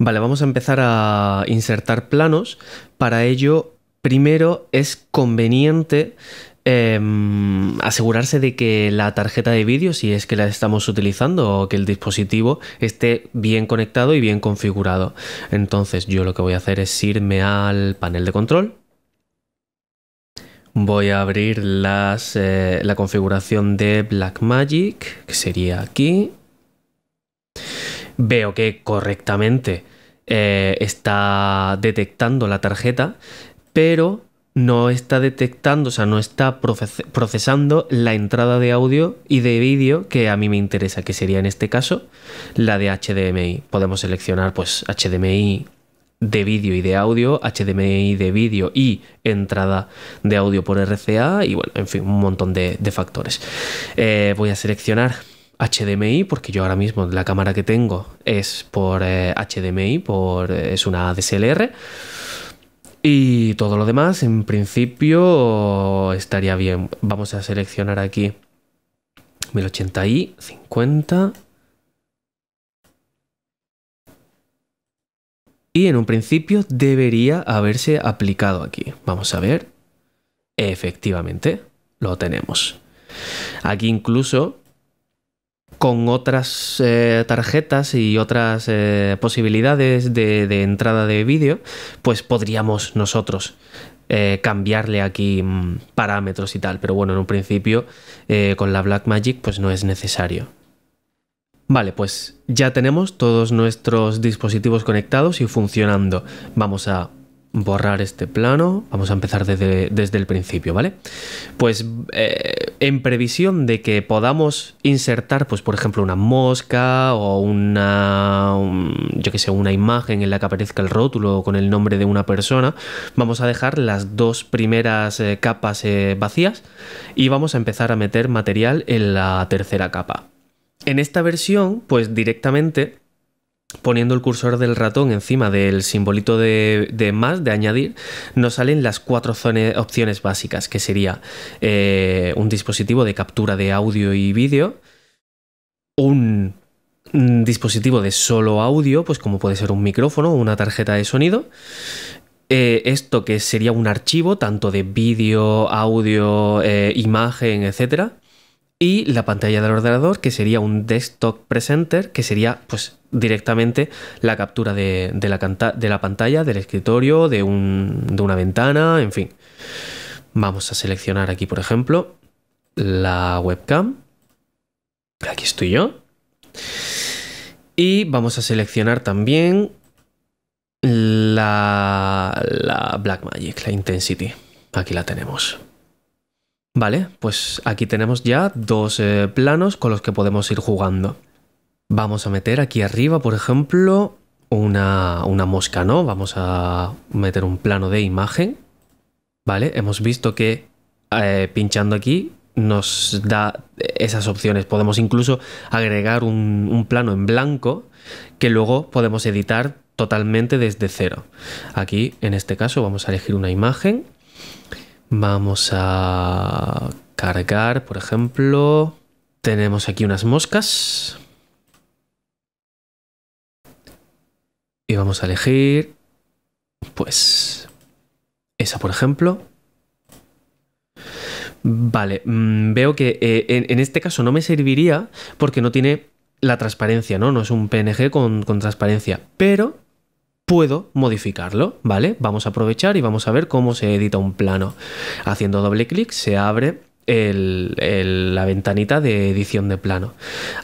Vale, vamos a empezar a insertar planos. Para ello, primero es conveniente em, asegurarse de que la tarjeta de vídeo, si es que la estamos utilizando o que el dispositivo esté bien conectado y bien configurado. Entonces yo lo que voy a hacer es irme al panel de control. Voy a abrir eh, la configuración de Blackmagic, que sería aquí. Veo que correctamente eh, está detectando la tarjeta, pero no está detectando, o sea, no está procesando la entrada de audio y de vídeo que a mí me interesa, que sería en este caso la de HDMI. Podemos seleccionar pues HDMI de vídeo y de audio, HDMI de vídeo y entrada de audio por RCA y bueno, en fin, un montón de, factores. Eh, voy a seleccionar HDMI, porque yo ahora mismo la cámara que tengo es por HDMI, eh, por, eh, es una DSLR. Y todo lo demás, en principio, estaría bien. Vamos a seleccionar aquí 1080i, 50. Y en un principio debería haberse aplicado aquí. Vamos a ver. Efectivamente, lo tenemos. Aquí incluso con otras eh, tarjetas y otras eh, posibilidades de, entrada de vídeo, pues podríamos nosotros eh, cambiarle aquí mm, parámetros y tal. Pero bueno, en un principio con la Blackmagic pues no es necesario. Vale, pues ya tenemos todos nuestros dispositivos conectados y funcionando. Vamos a borrar este plano, vamos a empezar desde, el principio, ¿vale? Pues en previsión de que podamos insertar, pues por ejemplo, una mosca o una, yo una imagen en la que aparezca el rótulo con el nombre de una persona, vamos a dejar las dos primeras eh, capas eh, vacías y vamos a empezar a meter material en la tercera capa. En esta versión, pues directamente poniendo el cursor del ratón encima del simbolito de, más, de añadir, nos salen las cuatro opciones básicas, que sería eh, un dispositivo de captura de audio y vídeo, un, dispositivo de solo audio, pues como puede ser un micrófono o una tarjeta de sonido, eh, esto que sería un archivo tanto de vídeo, audio, eh, imagen, etcétera, y la pantalla del ordenador, que sería un desktop presenter, que sería pues directamente la captura de, la, pantalla, del escritorio, de, una ventana, en fin. Vamos a seleccionar aquí, por ejemplo, la webcam. Aquí estoy yo. Y vamos a seleccionar también la, la Blackmagic, la Intensity. Aquí la tenemos. Vale, pues aquí tenemos ya dos eh, planos con los que podemos ir jugando. Vamos a meter aquí arriba, por ejemplo, una, mosca, ¿no? Vamos a meter un plano de imagen. ¿Vale? Hemos visto que eh, pinchando aquí nos da esas opciones. Podemos incluso agregar un, plano en blanco que luego podemos editar totalmente desde cero. Aquí, en este caso, vamos a elegir una imagen. Vamos a cargar, por ejemplo, tenemos aquí unas moscas. Y vamos a elegir, pues, esa, por ejemplo. Vale, mm, veo que eh, en, este caso no me serviría porque no tiene la transparencia, ¿no? No es un PNG con, transparencia, pero puedo modificarlo, ¿vale? Vamos a aprovechar y vamos a ver cómo se edita un plano. Haciendo doble clic se abre la ventanita de edición de plano.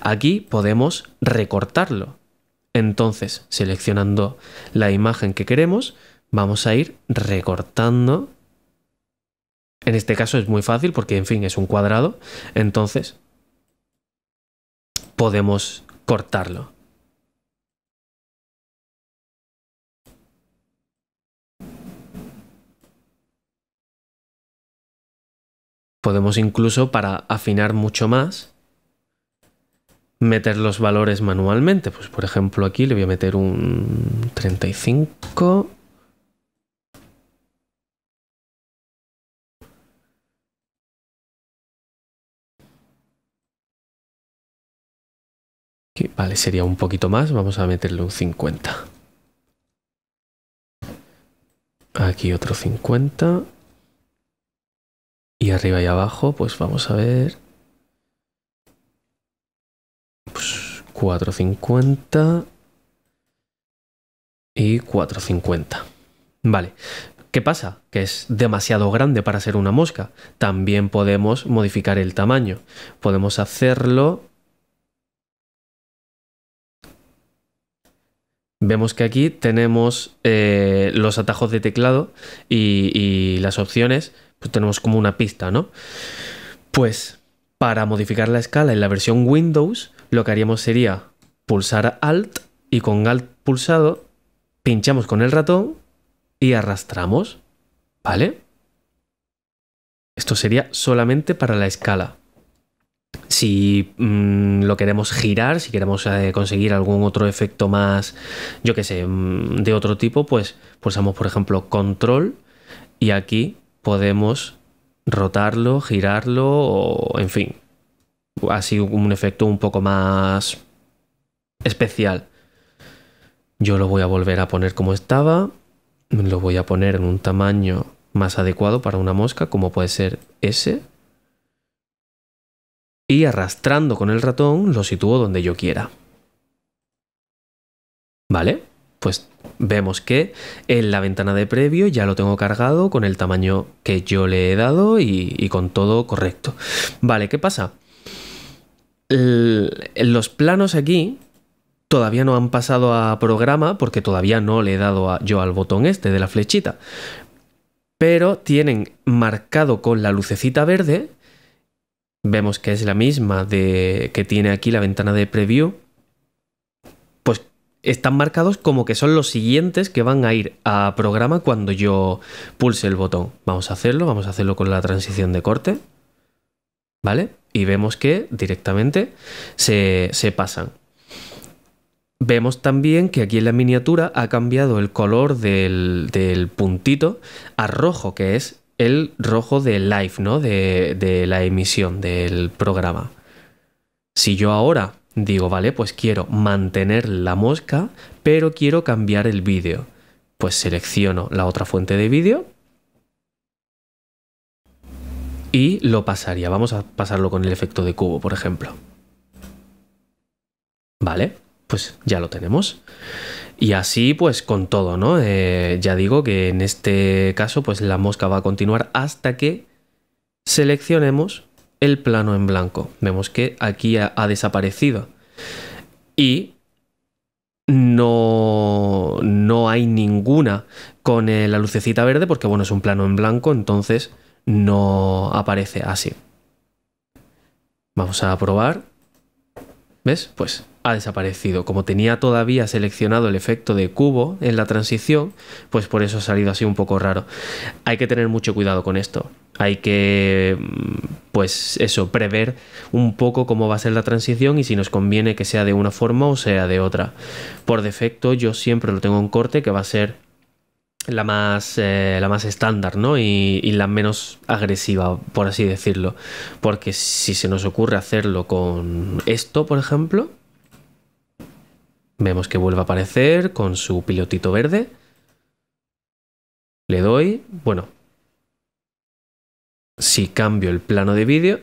Aquí podemos recortarlo. Entonces, seleccionando la imagen que queremos, vamos a ir recortando. En este caso es muy fácil porque, en fin, es un cuadrado. Entonces, podemos cortarlo. Podemos incluso, para afinar mucho más, meter los valores manualmente. Pues por ejemplo aquí le voy a meter un 35. vale, sería un poquito más. Vamos a meterle un 50. Aquí otro 50. Y arriba y abajo, pues vamos a ver. Pues 4.50 y 4.50. Vale. ¿Qué pasa? Que es demasiado grande para ser una mosca. También podemos modificar el tamaño. Podemos hacerlo... Vemos que aquí tenemos eh, los atajos de teclado y, y las opciones. Pues tenemos como una pista, ¿no? Pues para modificar la escala en la versión Windows lo que haríamos sería pulsar Alt y con Alt pulsado pinchamos con el ratón y arrastramos, ¿vale? Esto sería solamente para la escala. Si mm, lo queremos girar, si queremos eh, conseguir algún otro efecto más, yo que sé, mm, de otro tipo, pues pulsamos, por ejemplo, control y aquí podemos rotarlo, girarlo o, en fin, así un efecto un poco más especial. Yo lo voy a volver a poner como estaba. Lo voy a poner en un tamaño más adecuado para una mosca, como puede ser ese. Y arrastrando con el ratón lo sitúo donde yo quiera. ¿Vale? Pues vemos que en la ventana de previo ya lo tengo cargado con el tamaño que yo le he dado y, y con todo correcto. Vale, ¿qué pasa? Eh, los planos aquí todavía no han pasado a programa porque todavía no le he dado yo al botón este de la flechita. Pero tienen marcado con la lucecita verde, vemos que es la misma de, que tiene aquí la ventana de preview, pues están marcados como que son los siguientes que van a ir a programa cuando yo pulse el botón. Vamos a hacerlo, vamos a hacerlo con la transición de corte. ¿Vale? y vemos que directamente se, pasan. Vemos también que aquí en la miniatura ha cambiado el color del, puntito a rojo, que es el rojo de live, ¿no? de, la emisión del programa. Si yo ahora digo, vale, pues quiero mantener la mosca, pero quiero cambiar el vídeo, pues selecciono la otra fuente de vídeo y lo pasaría. Vamos a pasarlo con el efecto de cubo, por ejemplo. Vale, pues ya lo tenemos. Y así pues con todo, ¿no? Eh, ya digo que en este caso pues la mosca va a continuar hasta que seleccionemos el plano en blanco. Vemos que aquí ha, desaparecido. Y no, no hay ninguna con eh, la lucecita verde porque bueno, es un plano en blanco, entonces no aparece así. Vamos a probar. ¿Ves? Pues ha desaparecido. Como tenía todavía seleccionado el efecto de cubo en la transición, pues por eso ha salido así un poco raro. Hay que tener mucho cuidado con esto. Hay que, mm, pues eso, prever un poco cómo va a ser la transición y si nos conviene que sea de una forma o sea de otra. Por defecto yo siempre lo tengo en corte que va a ser la más, eh, la más estándar, ¿no? Y, y, la menos agresiva, por así decirlo. Porque si se nos ocurre hacerlo con esto, por ejemplo, vemos que vuelve a aparecer con su pilotito verde. Le doy, bueno, si cambio el plano de vídeo,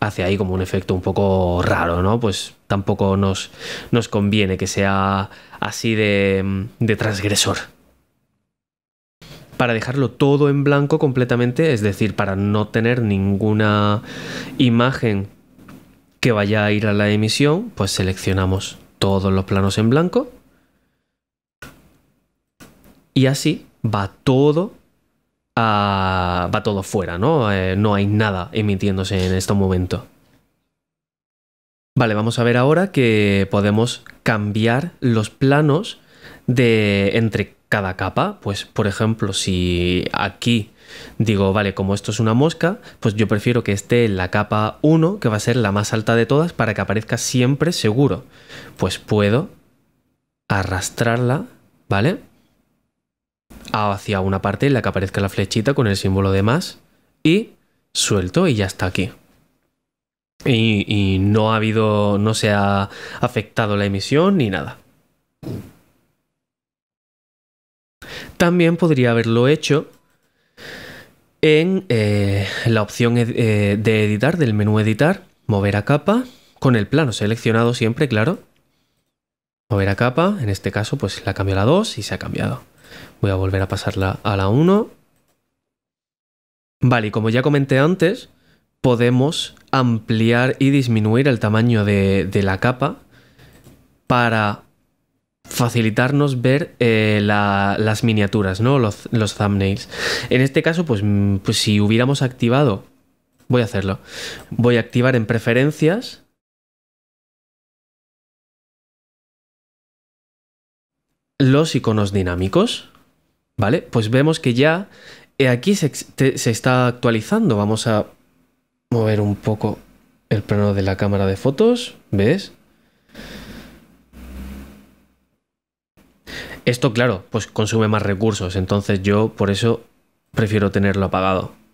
hace ahí como un efecto un poco raro, ¿no? Pues tampoco nos, nos conviene que sea así de, de transgresor. Para dejarlo todo en blanco completamente, es decir, para no tener ninguna imagen que vaya a ir a la emisión, pues seleccionamos todos los planos en blanco. Y así va todo Ah, va todo fuera, ¿no? Eh, no hay nada emitiéndose en este momento. Vale, vamos a ver ahora que podemos cambiar los planos de entre cada capa. Pues, por ejemplo, si aquí digo, vale, como esto es una mosca, pues yo prefiero que esté en la capa 1, que va a ser la más alta de todas, para que aparezca siempre seguro. Pues puedo arrastrarla, ¿vale? hacia una parte en la que aparezca la flechita con el símbolo de más y suelto y ya está aquí. Y, no ha habido, no se ha afectado la emisión ni nada. También podría haberlo hecho en eh, la opción eh, de editar, del menú editar, mover a capa, con el plano seleccionado siempre, claro. Mover a capa, en este caso pues la cambio a la 2 y se ha cambiado. Voy a volver a pasarla a la 1. Vale, y como ya comenté antes, podemos ampliar y disminuir el tamaño de, la capa para facilitarnos ver eh, las miniaturas, ¿no? Los, thumbnails. En este caso, pues, mm, pues si hubiéramos activado... Voy a hacerlo. Voy a activar en preferencias los iconos dinámicos, ¿vale? Pues vemos que ya eh, aquí se, se está actualizando. Vamos a mover un poco el plano de la cámara de fotos, ¿ves? Esto, claro, pues consume más recursos, entonces yo por eso prefiero tenerlo apagado.